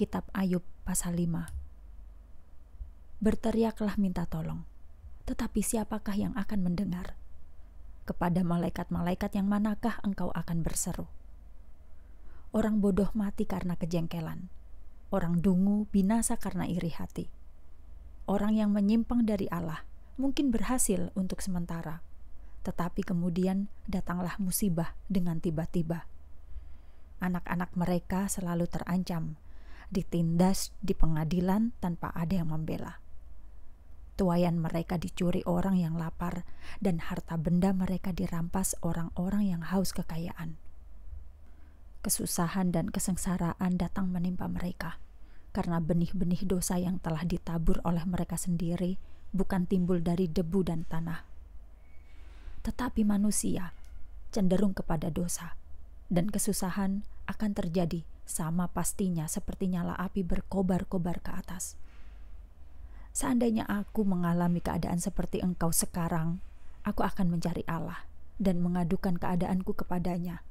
kitab Ayub pasal 5. Berteriaklah minta tolong. Tetapi siapakah yang akan mendengar? Kepada malaikat-malaikat yang manakah engkau akan berseru? Orang bodoh mati karena kejengkelan. Orang dungu binasa karena iri hati. Orang yang menyimpang dari Allah mungkin berhasil untuk sementara, tetapi kemudian datanglah musibah dengan tiba-tiba. Anak-anak mereka selalu terancam ditindas di pengadilan tanpa ada yang membela. Tuayan mereka dicuri orang yang lapar, dan harta benda mereka dirampas orang-orang yang haus kekayaan. Kesusahan dan kesengsaraan datang menimpa mereka karena benih-benih dosa yang telah ditabur oleh mereka sendiri bukan timbul dari debu dan tanah, tetapi manusia cenderung kepada dosa, dan kesusahan akan terjadi sama pastinya seperti nyala api berkobar-kobar ke atas. Seandainya aku mengalami keadaan seperti engkau sekarang, aku akan mencari Allah dan mengadukan keadaanku kepadanya.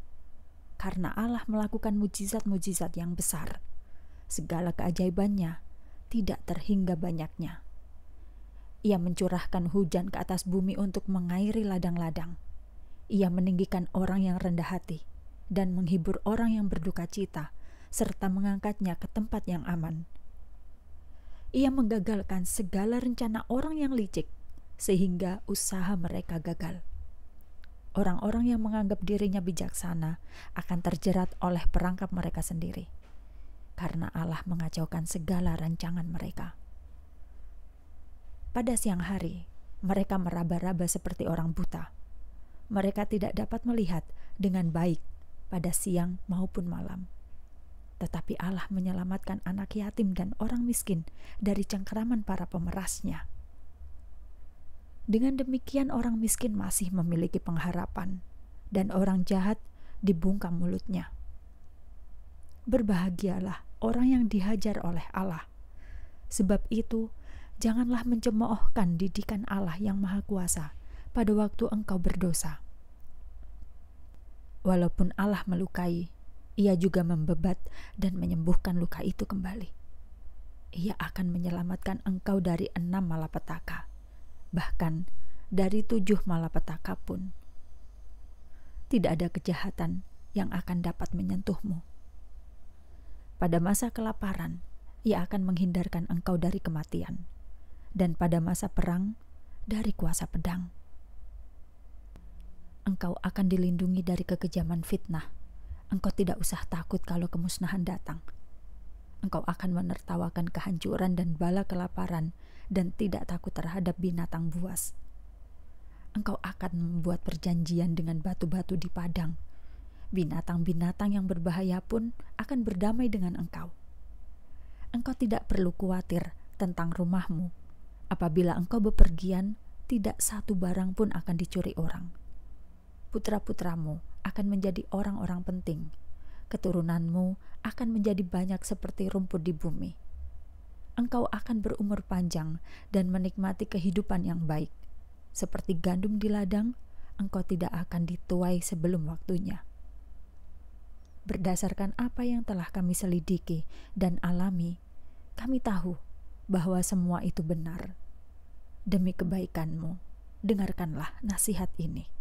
Karena Allah melakukan mujizat-mujizat yang besar. Segala keajaibannya tidak terhingga banyaknya. Ia mencurahkan hujan ke atas bumi untuk mengairi ladang-ladang. Ia meninggikan orang yang rendah hati dan menghibur orang yang berduka cita serta mengangkatnya ke tempat yang aman. Ia menggagalkan segala rencana orang yang licik, sehingga usaha mereka gagal. Orang-orang yang menganggap dirinya bijaksana akan terjerat oleh perangkap mereka sendiri, karena Allah mengacaukan segala rancangan mereka. Pada siang hari, mereka meraba-raba seperti orang buta. Mereka tidak dapat melihat dengan baik pada siang maupun malam tetapi Allah menyelamatkan anak yatim dan orang miskin dari cengkeraman para pemerasnya. Dengan demikian orang miskin masih memiliki pengharapan dan orang jahat dibungkam mulutnya. Berbahagialah orang yang dihajar oleh Allah. Sebab itu, janganlah mencemoohkan didikan Allah yang Maha Kuasa pada waktu engkau berdosa. Walaupun Allah melukai, ia juga membebat dan menyembuhkan luka itu kembali. Ia akan menyelamatkan engkau dari enam malapetaka, bahkan dari tujuh malapetaka pun. Tidak ada kejahatan yang akan dapat menyentuhmu. Pada masa kelaparan, ia akan menghindarkan engkau dari kematian, dan pada masa perang, dari kuasa pedang engkau akan dilindungi dari kekejaman fitnah engkau tidak usah takut kalau kemusnahan datang. Engkau akan menertawakan kehancuran dan bala kelaparan dan tidak takut terhadap binatang buas. Engkau akan membuat perjanjian dengan batu-batu di padang. Binatang-binatang yang berbahaya pun akan berdamai dengan engkau. Engkau tidak perlu khawatir tentang rumahmu. Apabila engkau bepergian, tidak satu barang pun akan dicuri orang. Putra-putramu akan menjadi orang-orang penting. Keturunanmu akan menjadi banyak seperti rumput di bumi. Engkau akan berumur panjang dan menikmati kehidupan yang baik. Seperti gandum di ladang, engkau tidak akan dituai sebelum waktunya. Berdasarkan apa yang telah kami selidiki dan alami, kami tahu bahwa semua itu benar. Demi kebaikanmu, dengarkanlah nasihat ini.